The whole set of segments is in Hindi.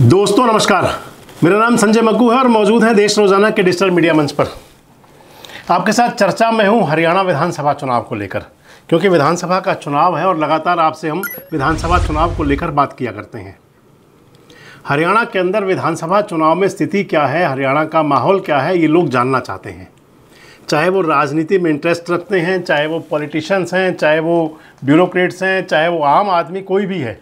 दोस्तों नमस्कार मेरा नाम संजय मग्गू है और मौजूद हैं देश रोजाना के डिजिटल मीडिया मंच पर आपके साथ चर्चा में हूँ हरियाणा विधानसभा चुनाव को लेकर क्योंकि विधानसभा का चुनाव है और लगातार आपसे हम विधानसभा चुनाव को लेकर बात किया करते हैं हरियाणा के अंदर विधानसभा चुनाव में स्थिति क्या है हरियाणा का माहौल क्या है ये लोग जानना चाहते हैं चाहे वो राजनीति में इंटरेस्ट रखते हैं चाहे वो पॉलिटिशियंस हैं चाहे वो ब्यूरोक्रेट्स हैं चाहे वो आम आदमी कोई भी है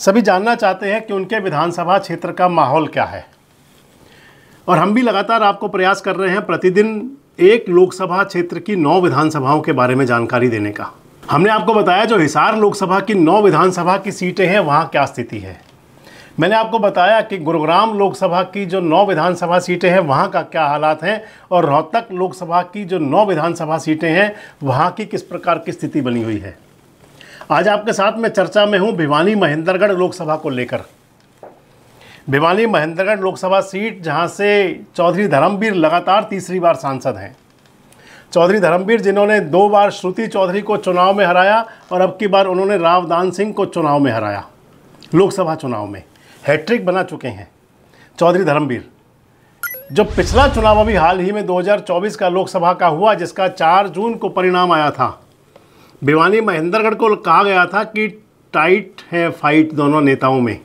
सभी जानना चाहते हैं कि उनके विधानसभा क्षेत्र का माहौल क्या है और हम भी लगातार आपको प्रयास कर रहे हैं प्रतिदिन एक लोकसभा क्षेत्र की नौ विधानसभाओं के बारे में जानकारी देने का हमने आपको बताया जो हिसार लोकसभा की नौ विधानसभा की सीटें हैं वहाँ क्या स्थिति है मैंने आपको बताया कि गुरुग्राम लोकसभा की जो नौ विधानसभा सीटें हैं वहाँ का क्या हालात हैं और रोहतक लोकसभा की जो नौ विधानसभा सीटें हैं वहाँ की किस प्रकार की स्थिति बनी हुई है आज आपके साथ मैं चर्चा में हूं भिवानी महेंद्रगढ़ लोकसभा को लेकर भिवानी महेंद्रगढ़ लोकसभा सीट जहां से चौधरी धर्मवीर लगातार तीसरी बार सांसद हैं चौधरी धर्मवीर जिन्होंने दो बार श्रुति चौधरी को चुनाव में हराया और अब की बार उन्होंने रावदान सिंह को चुनाव में हराया लोकसभा चुनाव में हैट्रिक बना चुके हैं चौधरी धर्मवीर जो पिछला चुनाव अभी हाल ही में 2024 का लोकसभा का हुआ जिसका 4 जून को परिणाम आया था भिवानी महेंद्रगढ़ को कहा गया था कि टाइट है फाइट दोनों नेताओं में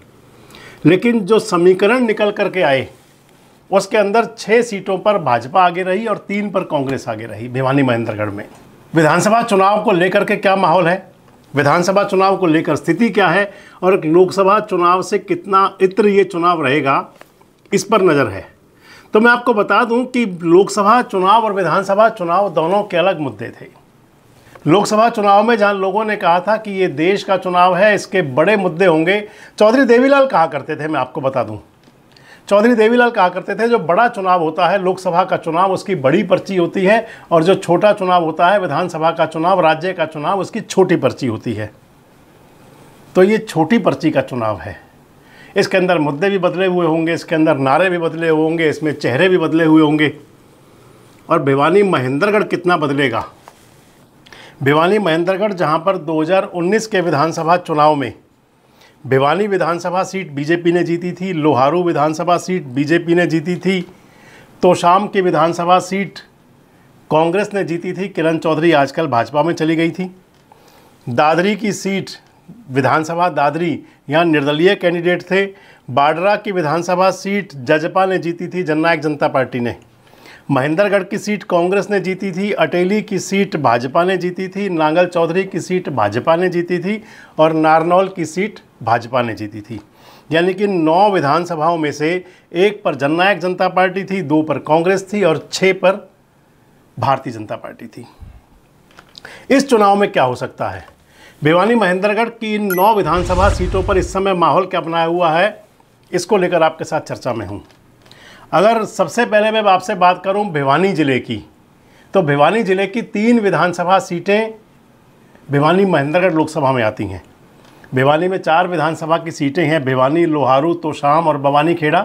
लेकिन जो समीकरण निकल करके आए उसके अंदर छः सीटों पर भाजपा आगे रही और तीन पर कांग्रेस आगे रही भिवानी महेंद्रगढ़ में विधानसभा चुनाव को लेकर के क्या माहौल है विधानसभा चुनाव को लेकर स्थिति क्या है और लोकसभा चुनाव से कितना इत्र ये चुनाव रहेगा इस पर नज़र है तो मैं आपको बता दूं कि लोकसभा चुनाव और विधानसभा चुनाव दोनों के अलग मुद्दे थे लोकसभा चुनाव में जहां लोगों ने कहा था कि ये देश का चुनाव है इसके बड़े मुद्दे होंगे चौधरी देवीलाल कहा करते थे मैं आपको बता दूं चौधरी देवीलाल कहा करते थे जो बड़ा चुनाव होता है लोकसभा का चुनाव उसकी बड़ी पर्ची होती है और जो छोटा चुनाव होता है विधानसभा का चुनाव राज्य का चुनाव उसकी छोटी पर्ची होती है तो ये छोटी पर्ची का चुनाव है इसके अंदर मुद्दे भी बदले हुए होंगे इसके अंदर नारे भी बदले हुए होंगे इसमें चेहरे भी बदले हुए होंगे और भिवानी महेंद्रगढ़ कितना बदलेगा भिवानी महेंद्रगढ़ जहां पर 2019 के विधानसभा चुनाव में भिवानी विधानसभा सीट बीजेपी ने जीती थी लोहारू विधानसभा सीट बीजेपी ने जीती थी तोशाम की विधानसभा सीट कांग्रेस ने जीती थी किरण चौधरी आजकल भाजपा में चली गई थी दादरी की सीट विधानसभा दादरी यहाँ निर्दलीय कैंडिडेट थे बाडरा की विधानसभा सीट जजपा ने जीती थी जननायक जनता पार्टी ने महेंद्रगढ़ की सीट कांग्रेस ने जीती थी अटेली की सीट भाजपा ने जीती थी नांगल चौधरी की सीट भाजपा ने जीती थी और नारनौल की सीट भाजपा ने जीती थी यानी कि नौ विधानसभाओं में से एक पर जननायक जनता पार्टी थी दो पर कांग्रेस थी और छः पर भारतीय जनता पार्टी थी इस चुनाव में क्या हो सकता है भिवानी महेंद्रगढ़ की इन नौ विधानसभा सीटों पर इस समय माहौल क्या बनाया हुआ है इसको लेकर आपके साथ चर्चा में हूँ अगर सबसे पहले मैं आपसे बात करूं भिवानी ज़िले की तो भिवानी ज़िले की तीन विधानसभा सीटें भिवानी महेंद्रगढ़ लोकसभा में आती हैं भिवानी में चार विधानसभा की सीटें हैं भिवानी लोहारू तोशाम और भवानी खेड़ा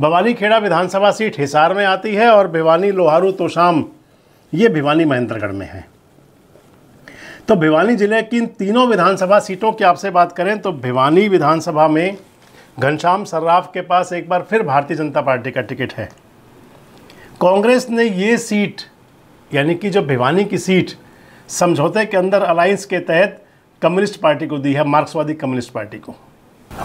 भवानी खेड़ा विधानसभा सीट हिसार में आती है और भिवानी लोहारू तोशाम ये भिवानी महेंद्रगढ़ में है तो भिवानी ज़िले की इन तीनों विधानसभा सीटों की आपसे बात करें तो भिवानी विधानसभा में घनश्याम सर्राफ के पास एक बार फिर भारतीय जनता पार्टी का टिकट है कांग्रेस ने ये सीट यानी कि जो भिवानी की सीट समझौते के अंदर अलायंस के तहत कम्युनिस्ट पार्टी को दी है मार्क्सवादी कम्युनिस्ट पार्टी को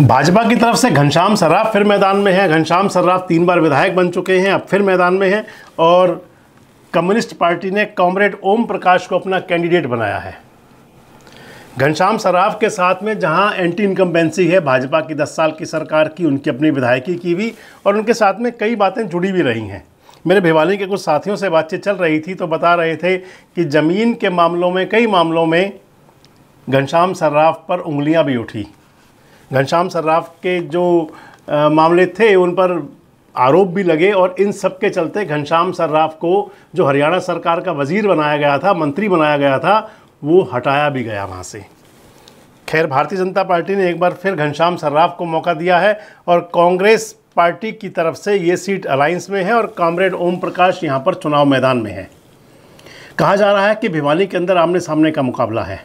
भाजपा की तरफ से घनश्याम सर्राफ फिर मैदान में है घनश्याम सर्राफ तीन बार विधायक बन चुके हैं अब फिर मैदान में है और कम्युनिस्ट पार्टी ने कॉमरेड ओम प्रकाश को अपना कैंडिडेट बनाया है घनश्याम सराफ के साथ में जहां एंटी इनकम्बेंसी है भाजपा की दस साल की सरकार की उनकी अपनी विधायकी की भी और उनके साथ में कई बातें जुड़ी भी रही हैं मेरे भिवानी के कुछ साथियों से बातचीत चल रही थी तो बता रहे थे कि ज़मीन के मामलों में कई मामलों में घनश्याम सर्राफ पर उंगलियां भी उठी घनश्याम सर्राफ के जो आ, मामले थे उन पर आरोप भी लगे और इन सब के चलते घनश्याम सर्राफ को जो हरियाणा सरकार का वजीर बनाया गया था मंत्री बनाया गया था वो हटाया भी गया वहाँ से खैर भारतीय जनता पार्टी ने एक बार फिर घनश्याम सर्राफ को मौका दिया है और कांग्रेस पार्टी की तरफ से ये सीट अलायंस में है और कामरेड ओम प्रकाश यहाँ पर चुनाव मैदान में है कहा जा रहा है कि भिवानी के अंदर आमने सामने का मुकाबला है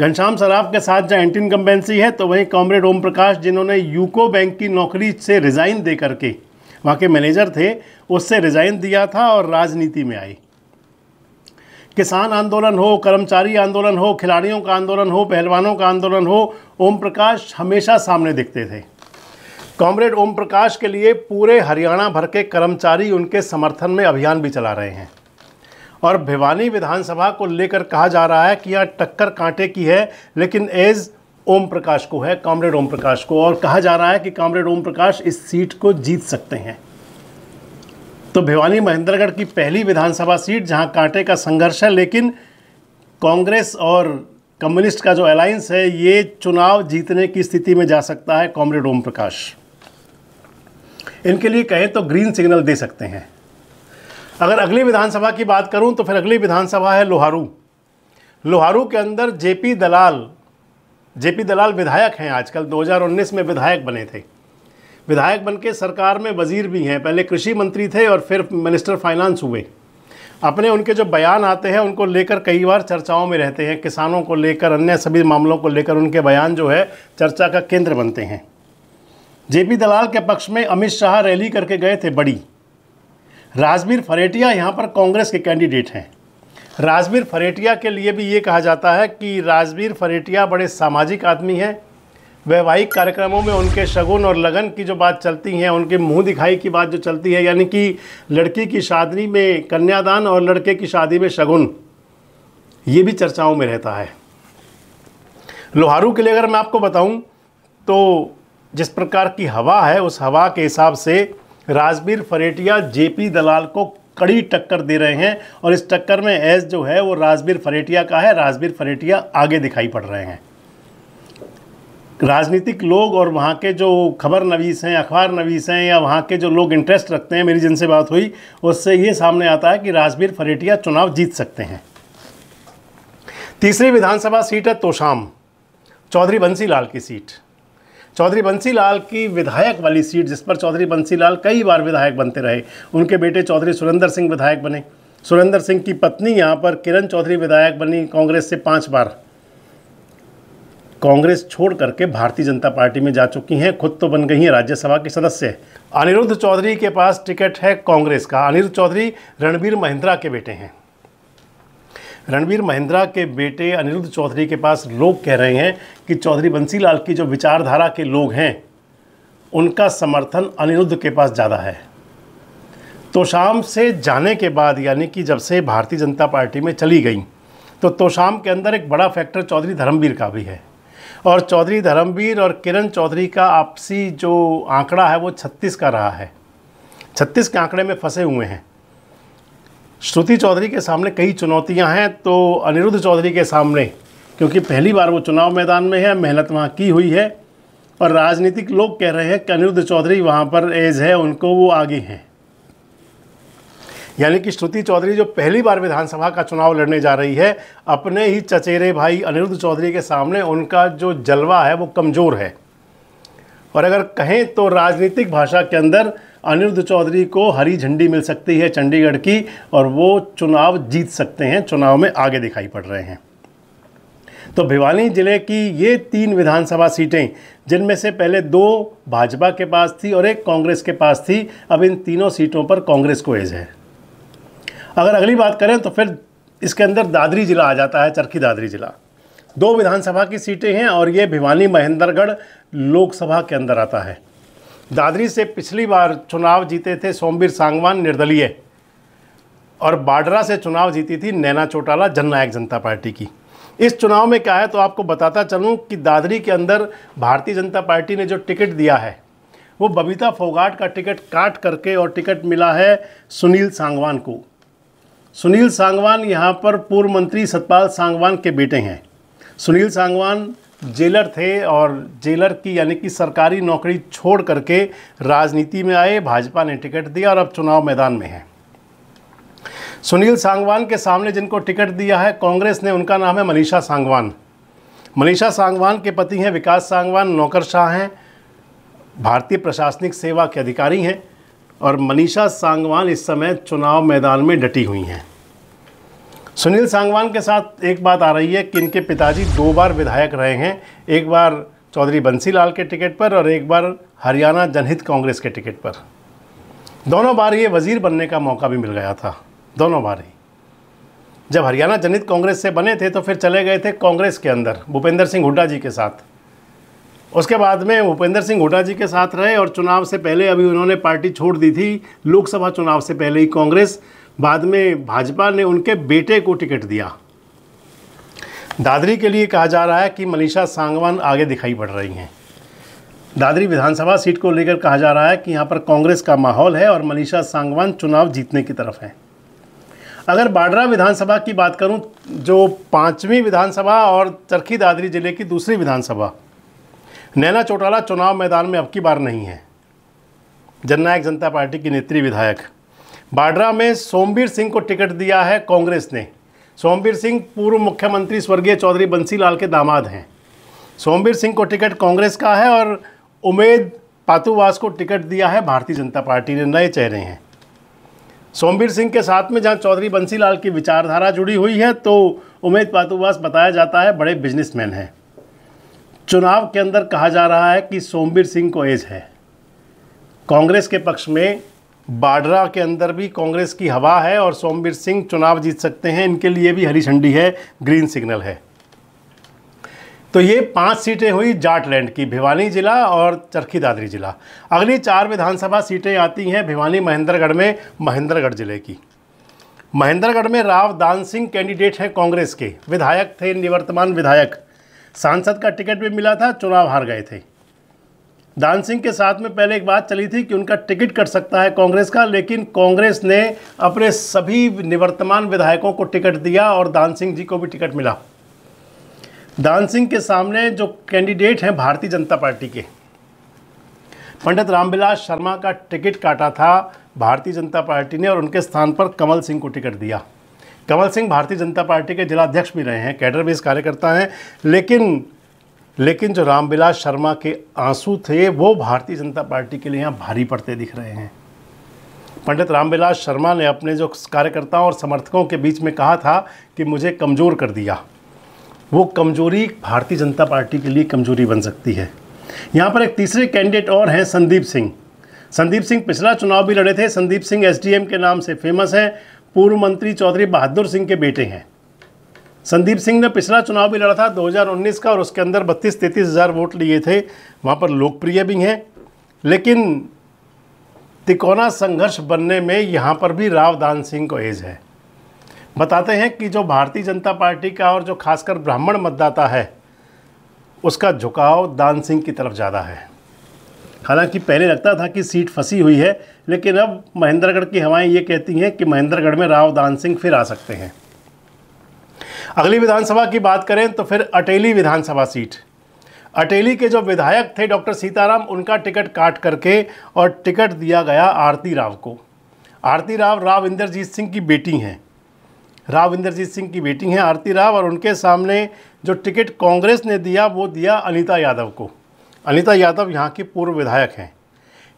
घनश्याम सराफ के साथ जहाँ एंटी इनकम्बेंसी है तो वहीं कॉमरेड ओम प्रकाश जिन्होंने यूको बैंक की नौकरी से रिज़ाइन दे करके वहाँ के मैनेजर थे उससे रिज़ाइन दिया था और राजनीति में आई किसान आंदोलन हो कर्मचारी आंदोलन हो खिलाड़ियों का आंदोलन हो पहलवानों का आंदोलन हो ओम प्रकाश हमेशा सामने दिखते थे कॉमरेड ओम प्रकाश के लिए पूरे हरियाणा भर के कर्मचारी उनके समर्थन में अभियान भी चला रहे हैं और भिवानी विधानसभा को लेकर कहा जा रहा है कि यहाँ टक्कर कांटे की है लेकिन एज ओम प्रकाश को है कॉमरेड ओम प्रकाश को और कहा जा रहा है कि कॉमरेड ओम प्रकाश इस सीट को जीत सकते हैं तो भिवानी महेंद्रगढ़ की पहली विधानसभा सीट जहां कांटे का संघर्ष है लेकिन कांग्रेस और कम्युनिस्ट का जो अलायंस है ये चुनाव जीतने की स्थिति में जा सकता है कॉमरेड ओम प्रकाश इनके लिए कहें तो ग्रीन सिग्नल दे सकते हैं अगर अगली विधानसभा की बात करूं तो फिर अगली विधानसभा है लोहारू लोहारू के अंदर जेपी दलाल जेपी दलाल विधायक हैं आजकल 2019 में विधायक बने थे विधायक बन के सरकार में वजीर भी हैं पहले कृषि मंत्री थे और फिर मिनिस्टर फाइनेंस हुए अपने उनके जो बयान आते हैं उनको लेकर कई बार चर्चाओं में रहते हैं किसानों को लेकर अन्य सभी मामलों को लेकर उनके बयान जो है चर्चा का केंद्र बनते हैं जेपी दलाल के पक्ष में अमित शाह रैली करके गए थे बड़ी राजवीर फरेटिया यहाँ पर कांग्रेस के कैंडिडेट हैं राजवीर फरेटिया के लिए भी ये कहा जाता है कि राजवीर फरेटिया बड़े सामाजिक आदमी हैं वैवाहिक कार्यक्रमों में उनके शगुन और लगन की जो बात चलती है उनके मुंह दिखाई की बात जो चलती है यानी कि लड़की की शादी में कन्यादान और लड़के की शादी में शगुन ये भी चर्चाओं में रहता है लोहारू के लिए अगर मैं आपको बताऊं तो जिस प्रकार की हवा है उस हवा के हिसाब से राजबीर फरेटिया जेपी दलाल को कड़ी टक्कर दे रहे हैं और इस टक्कर में एस जो है वो राजबीर फरेटिया का है राजबीर फरेटिया आगे दिखाई पड़ रहे हैं राजनीतिक लोग और वहाँ के जो खबर नवीस हैं अखबार नवीस हैं या वहाँ के जो लोग इंटरेस्ट रखते हैं मेरी जिनसे बात हुई उससे ये सामने आता है कि राजबीर फरेटिया चुनाव जीत सकते हैं तीसरी विधानसभा सीट है तोशाम चौधरी बंसीलाल की सीट चौधरी बंसीलाल की विधायक वाली सीट जिस पर चौधरी बंसीलाल कई बार विधायक बनते रहे उनके बेटे चौधरी सुरेंद्र सिंह विधायक बने सुरेंद्र सिंह की पत्नी यहाँ पर किरण चौधरी विधायक बनी कांग्रेस से पाँच बार कांग्रेस छोड़ करके भारतीय जनता पार्टी में जा चुकी हैं खुद तो बन गई हैं राज्यसभा के सदस्य अनिरुद्ध चौधरी के पास टिकट है कांग्रेस का अनिरुद्ध चौधरी रणबीर महिंद्रा के बेटे हैं रणबीर महिंद्रा के बेटे अनिरुद्ध चौधरी के पास लोग कह रहे हैं कि चौधरी बंसीलाल की जो विचारधारा के लोग हैं उनका समर्थन अनिरुद्ध के पास ज़्यादा है तो शाम से जाने के बाद यानी कि जब से भारतीय जनता पार्टी में चली गई तो तोशाम के अंदर एक बड़ा फैक्टर चौधरी धर्मवीर का भी है और चौधरी धर्मवीर और किरण चौधरी का आपसी जो आंकड़ा है वो छत्तीस का रहा है छत्तीस के आंकड़े में फंसे हुए हैं श्रुति चौधरी के सामने कई चुनौतियां हैं तो अनिरुद्ध चौधरी के सामने क्योंकि पहली बार वो चुनाव मैदान में है मेहनत वहाँ की हुई है और राजनीतिक लोग कह रहे हैं कि अनिरुद्ध चौधरी वहाँ पर एज है उनको वो आगे हैं यानी कि श्रुति चौधरी जो पहली बार विधानसभा का चुनाव लड़ने जा रही है अपने ही चचेरे भाई अनिरुद्ध चौधरी के सामने उनका जो जलवा है वो कमज़ोर है और अगर कहें तो राजनीतिक भाषा के अंदर अनिरुद्ध चौधरी को हरी झंडी मिल सकती है चंडीगढ़ की और वो चुनाव जीत सकते हैं चुनाव में आगे दिखाई पड़ रहे हैं तो भिवानी जिले की ये तीन विधानसभा सीटें जिनमें से पहले दो भाजपा के पास थी और एक कांग्रेस के पास थी अब इन तीनों सीटों पर कांग्रेस को एज है अगर अगली बात करें तो फिर इसके अंदर दादरी ज़िला आ जाता है चरखी दादरी ज़िला दो विधानसभा की सीटें हैं और ये भिवानी महेंद्रगढ़ लोकसभा के अंदर आता है दादरी से पिछली बार चुनाव जीते थे सोमवीर सांगवान निर्दलीय और बाडरा से चुनाव जीती थी नैना चौटाला जननायक जनता पार्टी की इस चुनाव में क्या है तो आपको बताता चलूँ कि दादरी के अंदर भारतीय जनता पार्टी ने जो टिकट दिया है वो बबीता फोगाट का टिकट काट करके और टिकट मिला है सुनील सांगवान को सुनील सांगवान यहाँ पर पूर्व मंत्री सतपाल सांगवान के बेटे हैं सुनील सांगवान जेलर थे और जेलर की यानी कि सरकारी नौकरी छोड़ करके राजनीति में आए भाजपा ने टिकट दिया और अब चुनाव मैदान में हैं सुनील सांगवान के सामने जिनको टिकट दिया है कांग्रेस ने उनका नाम है मनीषा सांगवान मनीषा सांगवान के पति हैं विकास सांगवान नौकरशाह हैं भारतीय प्रशासनिक सेवा के अधिकारी हैं और मनीषा सांगवान इस समय चुनाव मैदान में डटी हुई हैं सुनील सांगवान के साथ एक बात आ रही है कि इनके पिताजी दो बार विधायक रहे हैं एक बार चौधरी बंसीलाल के टिकट पर और एक बार हरियाणा जनहित कांग्रेस के टिकट पर दोनों बार ये वज़ीर बनने का मौका भी मिल गया था दोनों बार ही जब हरियाणा जनहित कांग्रेस से बने थे तो फिर चले गए थे कांग्रेस के अंदर भूपेंद्र सिंह हुड्डा जी के साथ उसके बाद में भूपेंद्र सिंह हुडा जी के साथ रहे और चुनाव से पहले अभी उन्होंने पार्टी छोड़ दी थी लोकसभा चुनाव से पहले ही कांग्रेस बाद में भाजपा ने उनके बेटे को टिकट दिया दादरी के लिए कहा जा रहा है कि मनीषा सांगवान आगे दिखाई पड़ रही हैं दादरी विधानसभा सीट को लेकर कहा जा रहा है कि यहाँ पर कांग्रेस का माहौल है और मनीषा सांगवान चुनाव जीतने की तरफ हैं अगर बाडरा विधानसभा की बात करूं जो पांचवी विधानसभा और चरखी दादरी जिले की दूसरी विधानसभा नैना चौटाला चुनाव मैदान में अब की बार नहीं है जननायक जनता पार्टी की नेत्री विधायक बाड्रा में सोमवीर सिंह को टिकट दिया है कांग्रेस ने सोमवीर सिंह पूर्व मुख्यमंत्री स्वर्गीय चौधरी बंसीलाल के दामाद हैं सोमवीर सिंह को टिकट कांग्रेस का है और उमेद पातुवास को टिकट दिया है भारतीय जनता पार्टी ने नए चेहरे हैं सोमवीर सिंह के साथ में जहां चौधरी बंसीलाल की विचारधारा जुड़ी हुई है तो उमेद पातुवास बताया जाता है बड़े बिजनेसमैन हैं चुनाव के अंदर कहा जा रहा है कि सोमवीर सिंह को एज है कांग्रेस के पक्ष में बाडरा के अंदर भी कांग्रेस की हवा है और सोमवीर सिंह चुनाव जीत सकते हैं इनके लिए भी हरी झंडी है ग्रीन सिग्नल है तो ये पांच सीटें हुई जाटलैंड की भिवानी जिला और चरखी दादरी जिला अगली चार विधानसभा सीटें आती हैं भिवानी महेंद्रगढ़ में महेंद्रगढ़ जिले की महेंद्रगढ़ में राव दान सिंह कैंडिडेट हैं कांग्रेस के विधायक थे निवर्तमान विधायक सांसद का टिकट भी मिला था चुनाव हार गए थे दान सिंह के साथ में पहले एक बात चली थी कि उनका टिकट कट सकता है कांग्रेस का लेकिन कांग्रेस ने अपने सभी निवर्तमान विधायकों को टिकट दिया और दान सिंह जी को भी टिकट मिला दान सिंह के सामने जो कैंडिडेट हैं भारतीय जनता पार्टी के पंडित रामविलास शर्मा का टिकट काटा था भारतीय जनता पार्टी ने और उनके स्थान पर कमल सिंह को टिकट दिया कंवल सिंह भारतीय जनता पार्टी के जिलाध्यक्ष भी रहे हैं कैडर बेस कार्यकर्ता हैं लेकिन लेकिन जो रामविलास शर्मा के आंसू थे वो भारतीय जनता पार्टी के लिए यहाँ भारी पड़ते दिख रहे हैं पंडित रामविलास शर्मा ने अपने जो कार्यकर्ताओं और समर्थकों के बीच में कहा था कि मुझे कमज़ोर कर दिया वो कमजोरी भारतीय जनता पार्टी के लिए कमजोरी बन सकती है यहाँ पर एक तीसरे कैंडिडेट और हैं संदीप सिंह संदीप सिंह पिछला चुनाव भी लड़े थे संदीप सिंह एसडीएम के नाम से फेमस हैं पूर्व मंत्री चौधरी बहादुर सिंह के बेटे हैं संदीप सिंह ने पिछला चुनाव भी लड़ा था 2019 का और उसके अंदर बत्तीस तैंतीस हज़ार वोट लिए थे वहाँ पर लोकप्रिय भी हैं लेकिन तिकोना संघर्ष बनने में यहाँ पर भी रावदान सिंह को एज है बताते हैं कि जो भारतीय जनता पार्टी का और जो खासकर ब्राह्मण मतदाता है उसका झुकाव दान सिंह की तरफ ज़्यादा है हालांकि पहले लगता था कि सीट फंसी हुई है लेकिन अब महेंद्रगढ़ की हवाएं ये कहती हैं कि महेंद्रगढ़ में राव दान सिंह फिर आ सकते हैं अगली विधानसभा की बात करें तो फिर अटेली विधानसभा सीट अटेली के जो विधायक थे डॉक्टर सीताराम उनका टिकट काट करके और टिकट दिया गया आरती राव को आरती राव राव इंद्रजीत सिंह की बेटी हैं राव इंद्रजीत सिंह की बेटी हैं आरती राव और उनके सामने जो टिकट कांग्रेस ने दिया वो दिया अनीता यादव को अनिता यादव यहाँ की पूर्व विधायक हैं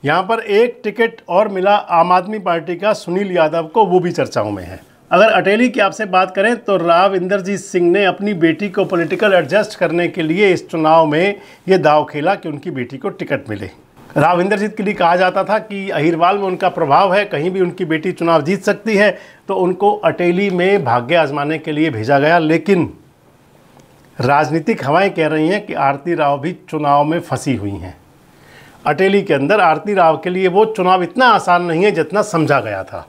यहाँ पर एक टिकट और मिला आम आदमी पार्टी का सुनील यादव को वो भी चर्चाओं में है अगर अटेली की आपसे बात करें तो राव इंद्रजीत सिंह ने अपनी बेटी को पॉलिटिकल एडजस्ट करने के लिए इस चुनाव में ये दाव खेला कि उनकी बेटी को टिकट मिले राव इंद्रजीत के लिए कहा जाता था कि अहिरवाल में उनका प्रभाव है कहीं भी उनकी बेटी चुनाव जीत सकती है तो उनको अटेली में भाग्य आजमाने के लिए भेजा गया लेकिन राजनीतिक हवाएं कह रही हैं कि आरती राव भी चुनाव में फंसी हुई हैं अटेली के अंदर आरती राव के लिए वो चुनाव इतना आसान नहीं है जितना समझा गया था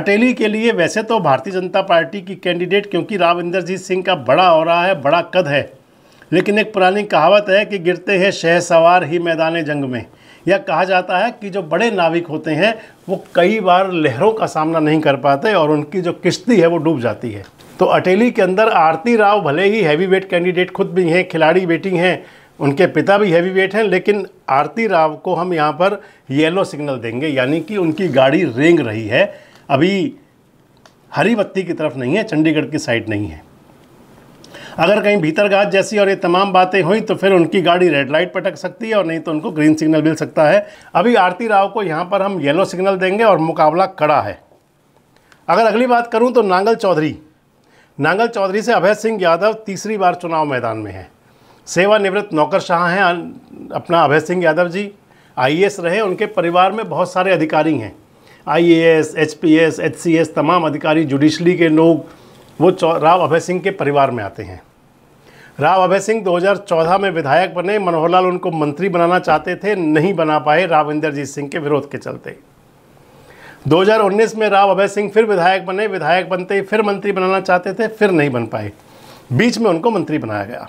अटेली के लिए वैसे तो भारतीय जनता पार्टी की कैंडिडेट क्योंकि राव इंद्रजीत सिंह का बड़ा हो रहा है बड़ा कद है लेकिन एक पुरानी कहावत है कि गिरते हैं शह सवार ही मैदान जंग में या कहा जाता है कि जो बड़े नाविक होते हैं वो कई बार लहरों का सामना नहीं कर पाते और उनकी जो किश्ती है वो डूब जाती है तो अटेली के अंदर आरती राव भले ही हैवी वेट कैंडिडेट खुद भी हैं खिलाड़ी बेटी हैं उनके पिता भी हैवी वेट हैं लेकिन आरती राव को हम यहाँ पर येलो सिग्नल देंगे यानी कि उनकी गाड़ी रेंग रही है अभी हरी बत्ती की तरफ नहीं है चंडीगढ़ की साइड नहीं है अगर कहीं भीतर जैसी और ये तमाम बातें हुई तो फिर उनकी गाड़ी रेड लाइट पटक सकती है और नहीं तो उनको ग्रीन सिग्नल मिल सकता है अभी आरती राव को यहाँ पर हम येलो सिग्नल देंगे और मुकाबला कड़ा है अगर अगली बात करूँ तो नांगल चौधरी नांगल चौधरी से अभय सिंह यादव तीसरी बार चुनाव मैदान में है सेवानिवृत्त नौकर शाह हैं अपना अभय सिंह यादव जी आई रहे उनके परिवार में बहुत सारे अधिकारी हैं आईएएस एचपीएस एस तमाम अधिकारी जुडिशली के लोग वो राव अभय सिंह के परिवार में आते हैं राव अभय सिंह 2014 में विधायक बने मनोहर लाल उनको मंत्री बनाना चाहते थे नहीं बना पाए राव इंद्रजीत सिंह के विरोध के चलते 2019 में राव अभय सिंह फिर विधायक बने विधायक बनते ही फिर मंत्री बनाना चाहते थे फिर नहीं बन पाए बीच में उनको मंत्री बनाया गया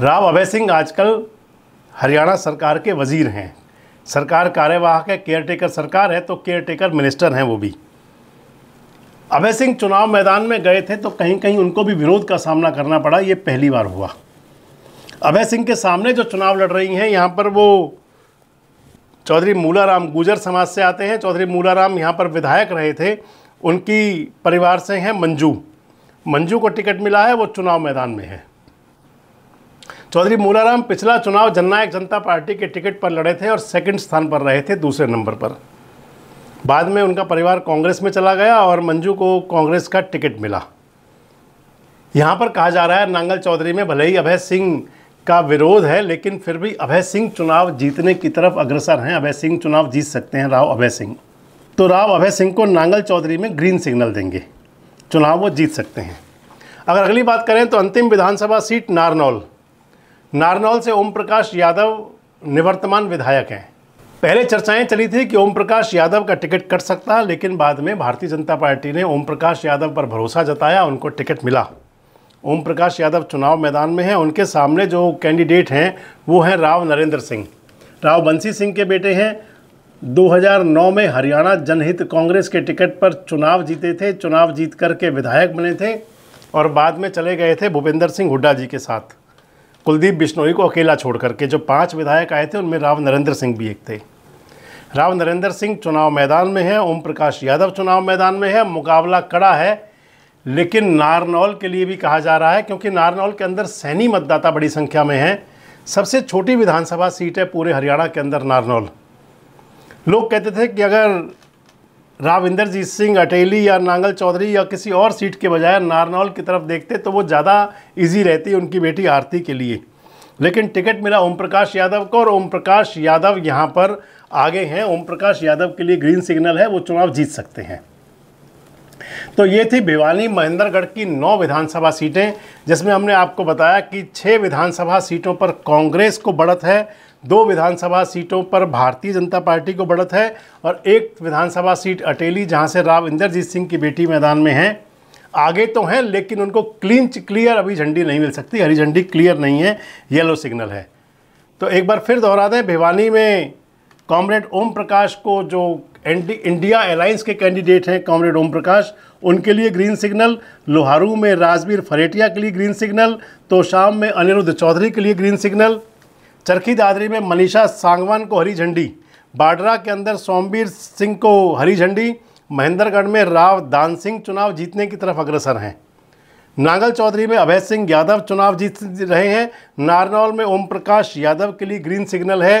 राव अभय सिंह आजकल हरियाणा सरकार के वजीर हैं सरकार कार्यवाहक है केयरटेकर सरकार है तो केयरटेकर मिनिस्टर हैं वो भी अभय सिंह चुनाव मैदान में गए थे तो कहीं कहीं उनको भी विरोध का सामना करना पड़ा ये पहली बार हुआ अभय सिंह के सामने जो चुनाव लड़ रही हैं यहाँ पर वो चौधरी मूलाराम गुजर समाज से आते हैं चौधरी मूलाराम यहाँ पर विधायक रहे थे उनकी परिवार से हैं मंजू मंजू को टिकट मिला है वो चुनाव मैदान में है चौधरी मूलाराम पिछला चुनाव जननायक जनता पार्टी के टिकट पर लड़े थे और सेकंड स्थान पर रहे थे दूसरे नंबर पर बाद में उनका परिवार कांग्रेस में चला गया और मंजू को कांग्रेस का टिकट मिला यहाँ पर कहा जा रहा है नांगल चौधरी में भले ही अभय सिंह का विरोध है लेकिन फिर भी अभय सिंह चुनाव जीतने की तरफ अग्रसर हैं अभय सिंह चुनाव जीत सकते हैं राव अभय सिंह तो राव अभय सिंह को नांगल चौधरी में ग्रीन सिग्नल देंगे चुनाव वो जीत सकते हैं अगर अगली बात करें तो अंतिम विधानसभा सीट नारनौल नारनौल से ओम प्रकाश यादव निवर्तमान विधायक हैं पहले चर्चाएं चली थी कि ओम प्रकाश यादव का टिकट कट सकता है लेकिन बाद में भारतीय जनता पार्टी ने ओम प्रकाश यादव पर भरोसा जताया उनको टिकट मिला ओम प्रकाश यादव चुनाव मैदान में हैं उनके सामने जो कैंडिडेट हैं वो हैं राव नरेंद्र सिंह राव बंसी सिंह के बेटे हैं 2009 में हरियाणा जनहित कांग्रेस के टिकट पर चुनाव जीते थे चुनाव जीत कर के विधायक बने थे और बाद में चले गए थे भूपेंद्र सिंह हुड्डा जी के साथ कुलदीप बिश्नोई को अकेला छोड़ करके जो पांच विधायक आए थे उनमें राव नरेंद्र सिंह भी एक थे राव नरेंद्र सिंह चुनाव मैदान में हैं ओम प्रकाश यादव चुनाव मैदान में है मुकाबला कड़ा है लेकिन नारनौल के लिए भी कहा जा रहा है क्योंकि नारनौल के अंदर सैनी मतदाता बड़ी संख्या में हैं सबसे छोटी विधानसभा सीट है पूरे हरियाणा के अंदर नारनौल लोग कहते थे कि अगर राव इंद्रजीत सिंह अटेली या नांगल चौधरी या किसी और सीट के बजाय नारनौल की तरफ देखते तो वो ज़्यादा इजी रहती उनकी बेटी आरती के लिए लेकिन टिकट मिला ओम प्रकाश यादव को और ओम प्रकाश यादव यहाँ पर आगे हैं ओम प्रकाश यादव के लिए ग्रीन सिग्नल है वो चुनाव जीत सकते हैं तो ये थी भिवानी महेंद्रगढ़ की नौ विधानसभा सीटें जिसमें हमने आपको बताया कि छः विधानसभा सीटों पर कांग्रेस को बढ़त है दो विधानसभा सीटों पर भारतीय जनता पार्टी को बढ़त है और एक विधानसभा सीट अटेली जहां से राव इंद्रजीत सिंह की बेटी मैदान में हैं आगे तो हैं लेकिन उनको क्लीन क्लियर अभी झंडी नहीं मिल सकती हरी झंडी क्लियर नहीं है येलो सिग्नल है तो एक बार फिर दोहरा दें भिवानी में कॉमरेड ओम प्रकाश को जो इंडिया एलायंस के कैंडिडेट हैं कॉमरेड ओम प्रकाश उनके लिए ग्रीन सिग्नल लोहारू में राजवीर फरेटिया के लिए ग्रीन सिग्नल तो शाम में अनिरुद्ध चौधरी के लिए ग्रीन सिग्नल चरखी दादरी में मनीषा सांगवान को हरी झंडी बाडरा के अंदर सोमवीर सिंह को हरी झंडी महेंद्रगढ़ में राव दान सिंह चुनाव जीतने की तरफ अग्रसर हैं नागल चौधरी में अभय सिंह यादव चुनाव जीत रहे हैं नारनौल में ओम प्रकाश यादव के लिए ग्रीन सिग्नल है